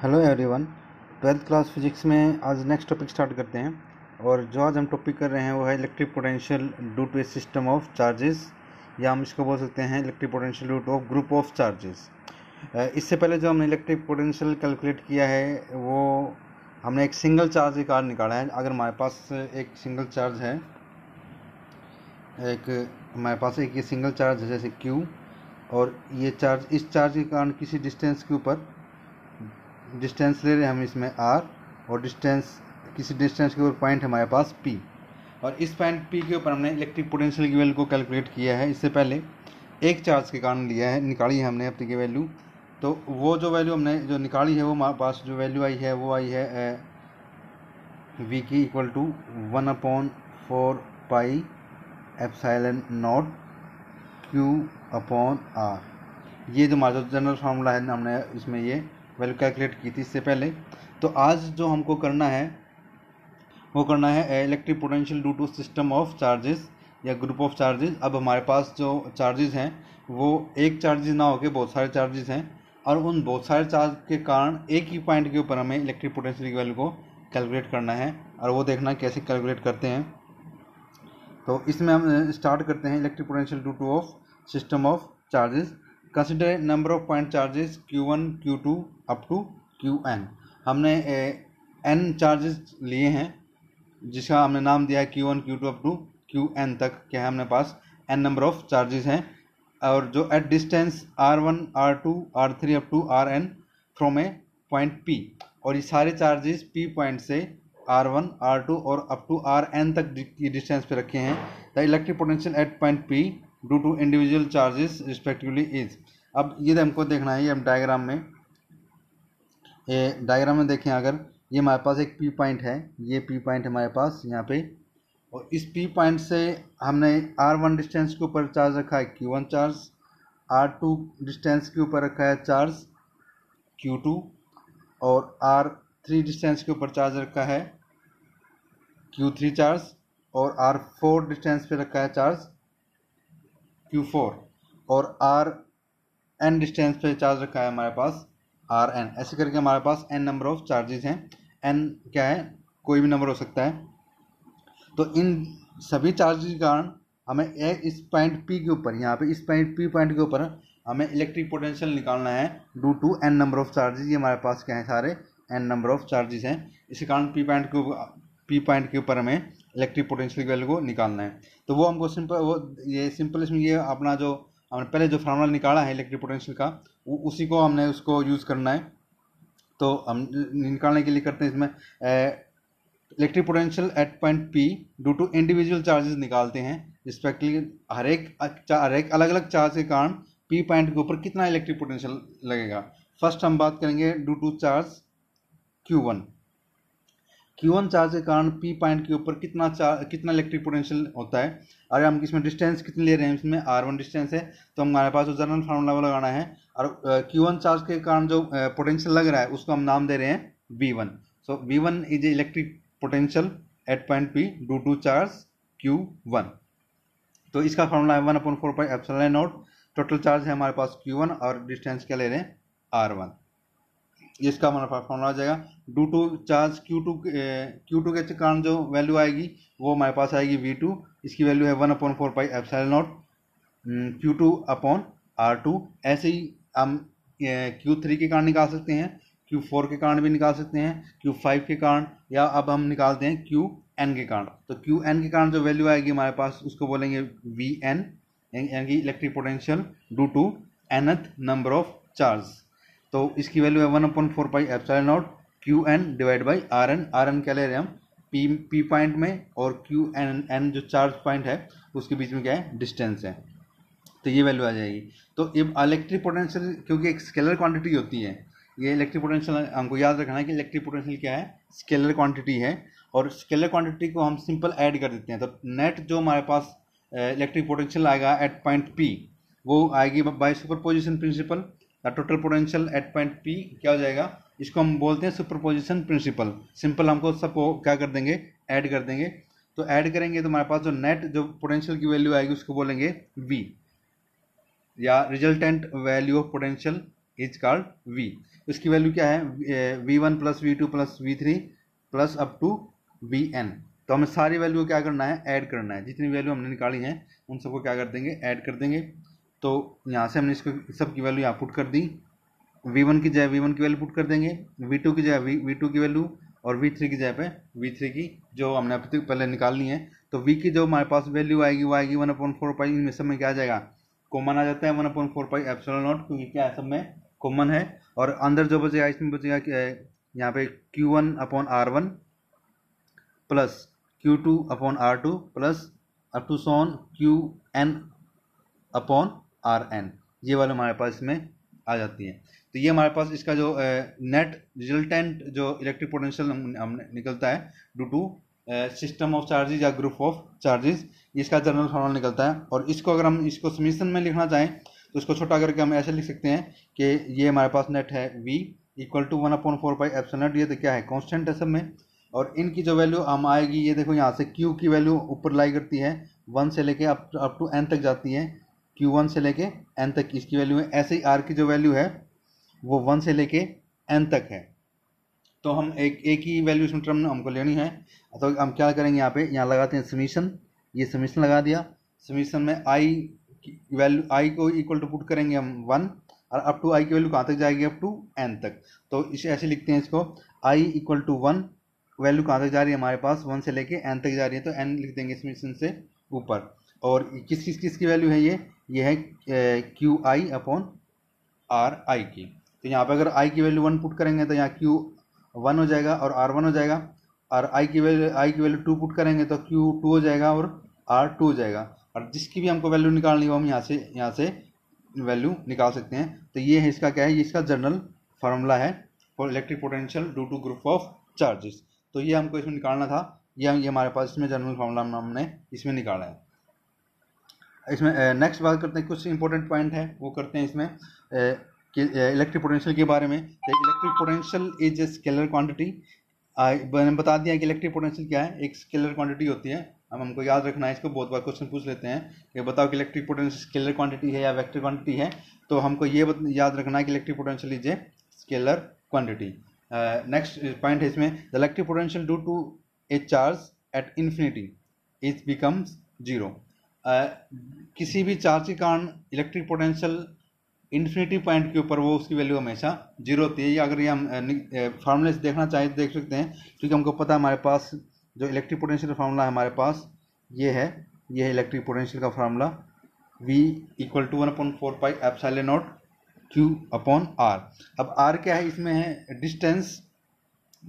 hello everyone twelfth class physics में आज next topic start करते हैं और जो आज हम टॉपिक कर रहे हैं वो है electric potential due to a system of charges या हम इसको बोल सकते हैं electric potential due to of group of charges इससे पहले जो हमने इलेक्ट्रिक पोटेंशियल कैलकुलेट किया है वो हमने एक सिंगल चार्ज एक आर निकाला है अगर हमारे पास एक सिंगल चार्ज है एक हमारे पास एक ये सिंगल चार्ज है जैसे क्यू और ये चार्ज इस चार्ज के कारण किसी डिस्टेंस के ऊपर डिस्टेंस ले रहे हैं हम इसमें आर और डिस्टेंस किसी डिस्टेंस के ऊपर पॉइंट हमारे पास पी और इस पॉइंट पी के ऊपर हमने इलेक्ट्रिक पोटेंशियल की वैल्यू को कैलकुलेट किया है इससे पहले एक चार्ज के कारण लिया है निकाली है हमने अपनी की वैल्यू तो वो जो वैल्यू हमने जो निकाली है वो हमारे पास जो वैल्यू आई है वो आई है वी की equal to one upon four pi epsilon naught q upon r ये जो हमारा जनरल फार्मूला है हमने इसमें ये वैल्यू कैलकुलेट की थी इससे पहले तो आज जो हमको करना है वो करना है electric potential due to system of charges या ग्रुप ऑफ चार्जेस अब हमारे पास जो चार्जेस हैं वो एक चार्जेस ना होकर बहुत सारे चार्जेस हैं और उन बहुत सारे चार्ज के कारण एक ही पॉइंट के ऊपर हमें इलेक्ट्रिक पोटेंशियल की वैल्यू को कैलकुलेट करना है और वो देखना कैसे कैलकुलेट करते हैं तो इसमें हम स्टार्ट करते हैं electric potential due to of system of charges consider number of point charges q one q two up to q n हमने एन चार्जेस लिए हैं जिसका हमने नाम दिया है q one q two up to q n तक क्या है हमने पास एन नंबर ऑफ चार्जेस हैं और जो at distance r one r two r three up to r n from a point P और ये सारे चार्जेस पी पॉइंट से आर वन आर टू और अप टू आर एन तक की डिस्टेंस पे रखे हैं the electric potential at point P due to individual charges respectively is अब ये तो हमको देखना है ये हम डायग्राम में ये डायग्राम में देखें अगर ये हमारे पास एक पी पॉइंट है ये पी पॉइंट हमारे पास यहाँ पे और इस पी पॉइंट से हमने आर वन डिस्टेंस के ऊपर चार्ज रखा है q one charge r two distance के ऊपर रखा है चार्ज क्यू टू और आर थ्री डिस्टेंस के ऊपर चार्ज रखा है क्यू थ्री चार्ज और आर फोर डिस्टेंस पे रखा है चार्ज क्यू फोर और आर एन डिस्टेंस पे चार्ज रखा है हमारे पास आर एन ऐसे करके हमारे पास एन नंबर ऑफ चार्जेस हैं एन क्या है कोई भी नंबर हो सकता है तो इन सभी चार्जेस के कारण हमें ए इस पॉइंट पी के ऊपर यहाँ पे इस पॉइंट पी पॉइंट के ऊपर हमें इलेक्ट्रिक पोटेंशियल निकालना है due to n number of charges ये हमारे पास क्या है सारे एन नंबर ऑफ चार्जेस हैं इसी कारण पी पॉइंट के ऊपर पी पॉइंट के ऊपर हमें इलेक्ट्रिक पोटेंशियल की वैल्यू को निकालना है तो वो हमको सिंपल वो ये सिंपल इसमें ये अपना जो हमने पहले जो फार्मूला निकाला है इलेक्ट्रिक पोटेंशियल का उसी को हमने उसको यूज़ करना है तो हम निकालने के लिए करते हैं इसमें electric potential at point P due to individual charges निकालते हैं रिस्पेक्टली हर एक हर एक अलग अलग चार्ज के कारण पी पॉइंट के ऊपर कितना इलेक्ट्रिक पोटेंशियल लगेगा फर्स्ट हम बात करेंगे due to charge q one q one charge के कारण पी पॉइंट के ऊपर कितना चार्ज कितना इलेक्ट्रिक पोटेंशियल होता है अरे हम इसमें डिस्टेंस कितनी ले रहे हैं इसमें आर वन डिस्टेंस है तो हमारे पास जो जनरल फार्मूला लगाना है और क्यू वन चार्ज के कारण जो पोटेंशियल लग रहा है उसको हम नाम दे रहे हैं V one so V one is a electric potential at point P due to charge q one तो इसका फार्मूला है one upon four pi epsilon naught total charge है हमारे पास क्यू वन और डिस्टेंस क्या ले रहे हैं आर वन इसका हमारा फॉर्मला आ जाएगा due to charge q two q two के कारण जो वैल्यू आएगी वो हमारे पास आएगी वी टू इसकी वैल्यू है one upon four pi epsilon naught q two upon r two ऐसे ही हम क्यू थ्री के कारण निकाल सकते हैं क्यू फोर के कारण भी निकाल सकते हैं क्यू फाइव के कारण या अब हम निकालते हैं क्यू एन के कारण तो क्यू एन के कारण जो वैल्यू आएगी हमारे पास उसको बोलेंगे वी एन यानी electric potential due to nth number of charge तो इसकी वैल्यू है one upon four pi epsilon naught q n divide by r n r n क्या ले रहे हैं हम पी पी पॉइंट में और क्यू एन एन जो चार्ज पॉइंट है उसके बीच में क्या है डिस्टेंस है तो ये वैल्यू आ जाएगी तो ये इलेक्ट्रिक पोटेंशियल क्योंकि एक स्केलर क्वांटिटी होती है ये इलेक्ट्रिक पोटेंशियल हमको याद रखना है कि इलेक्ट्रिक पोटेंशियल क्या है स्केलर क्वांटिटी है और स्केलर क्वांटिटी को हम सिंपल ऐड कर देते हैं तो नेट जो हमारे पास इलेक्ट्रिक पोटेंशियल आएगा एट पॉइंट पी वो आएगी by superposition principle total potential at point P क्या हो जाएगा इसको हम बोलते हैं सुपरपोजिशन प्रिंसिपल सिंपल हमको सबको क्या कर देंगे ऐड कर देंगे तो ऐड करेंगे तो हमारे पास जो नेट जो पोटेंशियल की वैल्यू आएगी उसको बोलेंगे वी या resultant value of potential is called V उसकी वैल्यू क्या है V one plus V two plus V three plus up to V n तो हमें सारी वैल्यू क्या करना है ऐड करना है जितनी वैल्यू हमने निकाली है उन सबको क्या कर देंगे ऐड कर देंगे तो यहाँ से हमने इसको सब की वैल्यू यहाँ पुट कर दी वी वन की जगह वी वन की वैल्यू पुट कर देंगे वी टू की जगह वी वी टू की वैल्यू और वी थ्री की जगह पे वी थ्री की जो हमने पहले निकालनी है तो वी की जो हमारे पास वैल्यू आएगी वो आएगी वन अपॉइंट फोर पाई इनमें सब में क्या आ जाएगा कॉमन आ जाता है one upon four pi epsilon naught क्योंकि क्या है सब में कॉमन है और अंदर जो बचेगा इसमें बचेगा यहाँ पे q one upon r one plus q two upon r two plus up to so on q n upon r n ये वाले हमारे पास इसमें आ जाती है तो ये हमारे पास इसका जो नेट रिजल्टेंट जो इलेक्ट्रिक पोटेंशियल निकलता है due to system of charges या ग्रुप ऑफ चार्जेस इसका जनरल फॉर्मल निकलता है और इसको अगर हम इसको समीशन में लिखना चाहें तो इसको छोटा करके हम ऐसे लिख सकते हैं कि ये हमारे पास नेट है V equal to one upon four pi net ये तो क्या है कॉन्स्टेंट है सब में और इनकी जो वैल्यू हम आएगी ये देखो यहाँ से क्यू की वैल्यू ऊपर लाई करती है वन से लेके अप अप टू एन तक जाती है क्यू वन से लेके एन तक इसकी वैल्यू है ऐसे ही आर की जो वैल्यू है वो वन से लेके एन तक है तो हम एक एक ही वैल्यू इसमें टर्म हमको लेनी है तो हम क्या करेंगे यहाँ पे यहाँ लगाते हैं समीशन ये समीशन लगा दिया समीशन में आई वैल्यू आई को इक्वल टू पुट करेंगे हम वन और अप टू आई की वैल्यू कहाँ तक जाएगी अप टू एन तक तो इसे ऐसे लिखते हैं इसको i equal to one value कहाँ तक जा रही है हमारे पास वन से लेके एन तक जा रही है तो एन लिख देंगे समीशन से ऊपर और किस किस किस की वैल्यू है ये ये है q i upon r i की तो यहाँ पर अगर आई की वैल्यू वन पुट करेंगे तो यहाँ क्यू वन हो जाएगा और आर वन हो जाएगा और आई की वैल्यू आई की वैल्यू टू पुट करेंगे तो क्यू टू हो जाएगा और आर टू हो जाएगा और जिसकी भी हमको वैल्यू निकालनी हो हम यहाँ से यहाँ से वैल्यू निकाल सकते हैं तो ये है इसका क्या है ये इसका जनरल फार्मूला है for electric potential due to group of charges तो ये हमको इसमें निकालना था ये ये हमारे पास इसमें जनरल फार्मूला हमने इसमें निकाला है इसमें नेक्स्ट बात करते हैं कुछ इंपॉर्टेंट पॉइंट है वो करते हैं इसमें कि इलेक्ट्रिक पोटेंशियल के बारे में electric potential is a scalar quantity मैंने बता दिया कि इलेक्ट्रिक पोटेंशियल क्या है एक स्केलर क्वांटिटी होती है हम हमको याद रखना है इसको बहुत बार क्वेश्चन पूछ लेते हैं कि बताओ कि इलेक्ट्रिक पोटेंशियल स्केलर क्वांटिटी है या वेक्टर क्वांटिटी है तो हमको ये याद रखना है कि electric potential is a scalar quantity next point है इसमें the electric potential due to a charge at infinity is becomes zero किसी भी चार्ज के कारण इलेक्ट्रिक पोटेंशियल इन्फिनिटी पॉइंट के ऊपर वो उसकी वैल्यू हमेशा जीरो होती है या अगर ये हम फार्मूले से देखना चाहें तो देख सकते हैं क्योंकि हमको पता है हमारे पास जो इलेक्ट्रिक पोटेंशियल फार्मूला है हमारे पास ये है ये है इलेक्ट्रिक पोटेंशियल का formula V equal to one upon four pi epsilon naught q upon r अब आर क्या है इसमें है डिस्टेंस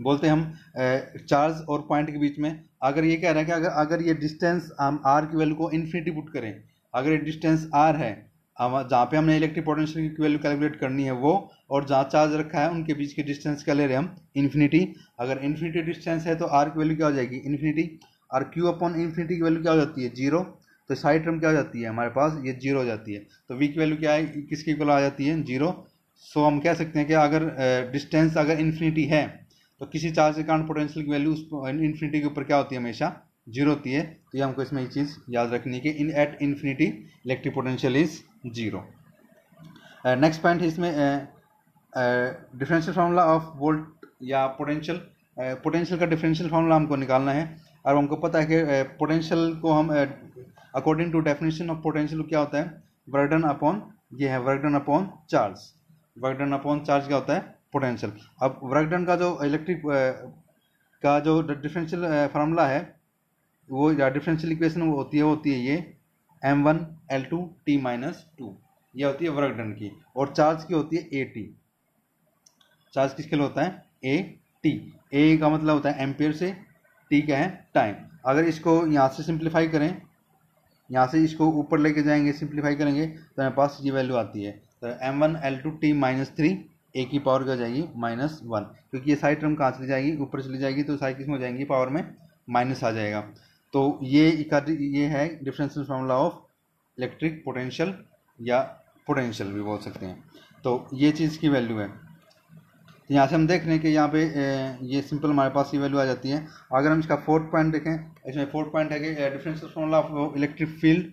बोलते हम चार्ज और पॉइंट के बीच में अगर ये कह रहे हैं कि अगर अगर ये डिस्टेंस हम आर की वैल्यू को इन्फिनिटी पुट करें अगर ये डिस्टेंस आर है जहाँ पे हमने इलेक्ट्रिक पोटेंशियल की वैल्यू कैलकुलेट करनी है वो और जहाँ चार्ज रखा है उनके बीच की डिस्टेंस क्या ले रहे हैं हम इन्फिनिटी अगर इन्फिनिटी डिस्टेंस है तो आर की वैल्यू क्या हो जाएगी इन्फिनिटी और क्यू अपॉन इन्फिनिटी की वैल्यू क्या हो जाती है जीरो तो साइड टर्म क्या हो जाती है हमारे पास ये जीरो हो जाती है तो वी की वैल्यू क्या है किसकी वैल्यू आ जाती है जीरो सो हम कह सकते हैं कि अगर डिस्टेंस अगर इन्फिनिटी है तो किसी चार्ज के कारण पोटेंशियल की वैल्यू उस इन्फिनिटी के ऊपर क्या होती है हमेशा जीरो होती है तो ये हमको इसमें ये चीज़ याद रखनी है कि इन at infinity electric potential is zero next point है इसमें डिफरेंशियल फार्मूला ऑफ वोल्ट या पोटेंशियल पोटेंशियल uh, का डिफरेंशियल फार्मूला हमको निकालना है और हमको पता है कि पोटेंशियल uh, को हम according to definition of potential क्या होता है वर्कडन अपॉन ये है work done upon charge work done upon charge क्या होता है पोटेंशियल अब वर्क डन का जो इलेक्ट्रिक का जो डिफरेंशियल फार्मूला है वो डिफरेंशियल इक्वेशन होती है होती है ये M one L two T minus two ये होती है वर्क डन की और चार्ज की होती है ए टी चार्ज किसके लिए होता है ए टी ए का मतलब होता है एम्पेयर से टी का है टाइम अगर इसको यहाँ से सिंप्लीफाई करें यहाँ से इसको ऊपर लेके जाएंगे सिंप्लीफाई करेंगे तो मेरे पास ये वैल्यू आती है तो M one L two T minus three A की पावर क्या हो जाएगी माइनस वन क्योंकि ये सारी टर्म कहाँ चली जाएगी ऊपर चली जाएगी तो सारी में हो जाएंगी पावर में माइनस आ जाएगा तो ये ये है differential formula of electric potential या पोटेंशियल भी बोल सकते हैं तो ये चीज़ की वैल्यू है तो यहाँ से हम देख रहे हैं कि यहाँ पे ये सिंपल हमारे पास ये वैल्यू आ जाती है अगर हम इसका फोर्थ पॉइंट देखें इसमें फोर्थ पॉइंट है कि differential formula of electric field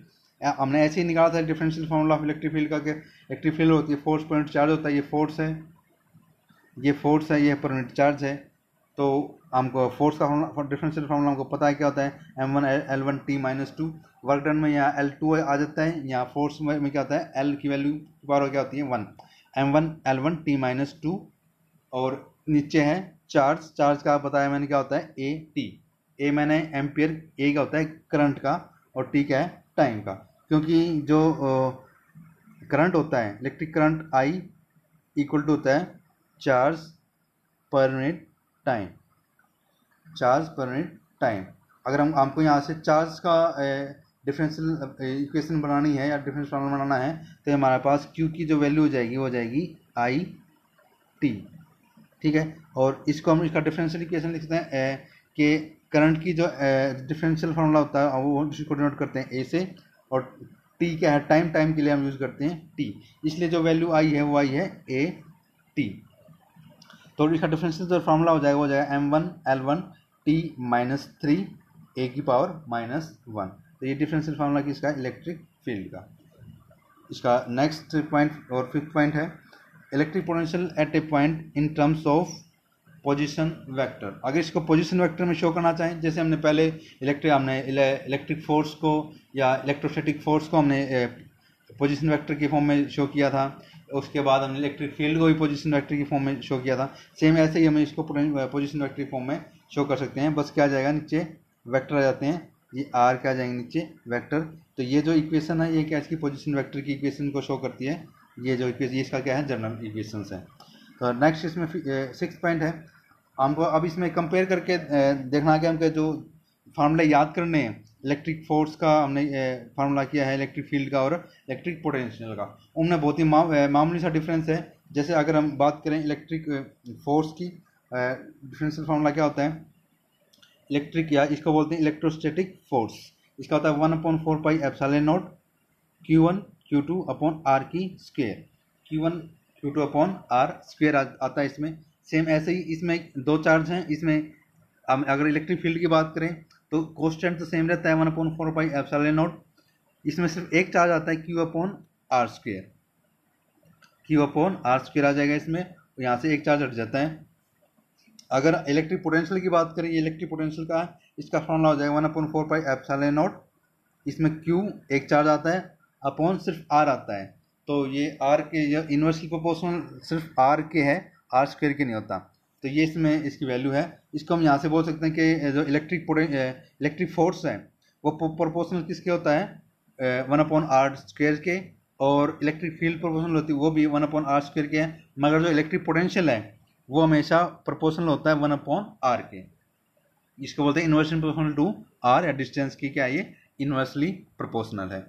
हमने ऐसे ही निकाला था differential formula of electric field का कि इलेक्ट्रिक फील्ड होती है फोर्स पॉइंट चार्ज होता है ये फोर्स है ये फोर्स है ये पर यूनिट चार्ज है तो हमको फोर्स का डिफरेंशियल फॉर्मूला हमको पता है क्या होता है M one L one T minus two work done में यहाँ एल टू आ जाता है यहाँ फोर्स में क्या होता है एल की वैल्यू की पावर क्या होती है one M one L one T minus two और नीचे है चार्ज चार्ज का बताया मैंने क्या होता है ए टी ए मैंने एम्पियर ए का होता है करंट का और टी क्या है टाइम का क्योंकि जो करंट होता है electric current I equal to होता है charge per minute time charge per minute time अगर हम हमको यहाँ से चार्ज का डिफरेंशियल इक्वेशन बनानी है या डिफरेंस प्रॉब्लम बनाना है तो हमारे पास क्यू की जो वैल्यू हो जाएगी वो हो जाएगी आई टी ठीक है और इसको हम इसका डिफरेंशियल इक्वेशन लिखते हैं कि करंट की जो डिफरेंशियल फार्मूला होता है वो इसको डिनोट करते हैं ए से और टी क्या है टाइम टाइम के लिए हम यूज़ करते हैं टी इसलिए जो वैल्यू आई है वो आई है ए टी तो इसका डिफरेंशियल जो फॉर्मूला हो जाएगा वो जाएगा M one L one T minus three A की पावर माइनस वन तो ये डिफरेंशियल फार्मूला किसका इलेक्ट्रिक फील्ड का इसका नेक्स्ट पॉइंट और फिफ्थ पॉइंट है electric potential at a point in terms of position vector अगर इसको पोजिशन वैक्टर में शो करना चाहें जैसे हमने पहले इलेक्ट्रिक हमने इलेक्ट्रिक फोर्स को या इलेक्ट्रोस्टेटिक फोर्स को हमने पोजिशन वैक्टर के फॉर्म में शो किया था उसके बाद हमने इलेक्ट्रिक फील्ड को भी पोजिशन वैक्ट्री की फॉर्म में शो किया था सेम ऐसे ही हम इसको पोजिशन वैक्ट्री फॉर्म में शो कर सकते हैं बस क्या आ जाएगा नीचे वैक्टर आ जाते हैं ये आर क्या आ जाएंगे नीचे वैक्टर तो ये जो इक्वेशन है ये क्या इसकी पोजिशन वैक्टर की इक्वेशन को शो करती है ये जो इक्वेशन इसका क्या है जनरल इक्वेशन है तो नेक्स्ट इसमें सिक्स पॉइंट है हमको अब इसमें कंपेयर करके देखना कि हमको जो फार्मूले याद करने हैं इलेक्ट्रिक फोर्स का हमने फार्मूला किया है इलेक्ट्रिक फील्ड का और इलेक्ट्रिक पोटेंशियल का उनमें बहुत ही मामूली सा डिफरेंस है जैसे अगर हम बात करें इलेक्ट्रिक फोर्स की डिफरेंशियल फार्मूला क्या होता है इलेक्ट्रिक या इसको बोलते हैं इलेक्ट्रोस्टेटिक फोर्स इसका होता है one upon four pi epsilon naught q one q two upon r की square q one q two upon r square आता है इसमें सेम ऐसे ही इसमें दो चार्ज हैं इसमें अगर इलेक्ट्रिक फील्ड की बात करें तो कॉन्स्टेंट तो सेम रहता है one upon four F एफसेल note इसमें सिर्फ एक चार्ज आता है q upon r square q upon r square आ जाएगा इसमें तो यहाँ से एक चार्ज हट जाता है अगर इलेक्ट्रिक पोटेंशियल की बात करें इलेक्ट्रिक पोटेंशियल का इसका फॉर्मला हो जाएगा one upon four F एफसेल note इसमें क्यू एक चार्ज आता है अपॉन सिर्फ आर आता है तो ये आर के जो इन्वर्सली प्रोपोर्शनल सिर्फ आर के है आर स्क्वेयर के नहीं होता तो ये इसमें इसकी वैल्यू है इसको हम यहाँ से बोल सकते हैं कि जो इलेक्ट्रिक इलेक्ट्रिक फोर्स है वो प्रोपोर्शनल किसके होता है वन अपॉन आर स्क्वेयर के और इलेक्ट्रिक फील्ड प्रोपोर्शनल होती है वो भी वन अपॉन आर स्क्वेयर के हैं मगर जो इलेक्ट्रिक पोटेंशियल है वो हमेशा प्रोपोर्शनल होता है वन अपॉन आर के इसको बोलते हैं इन्वर्सली प्रोपोर्शनल टू आर या डिस्टेंस की क्या ये इन्वर्सली प्रोपोर्शनल है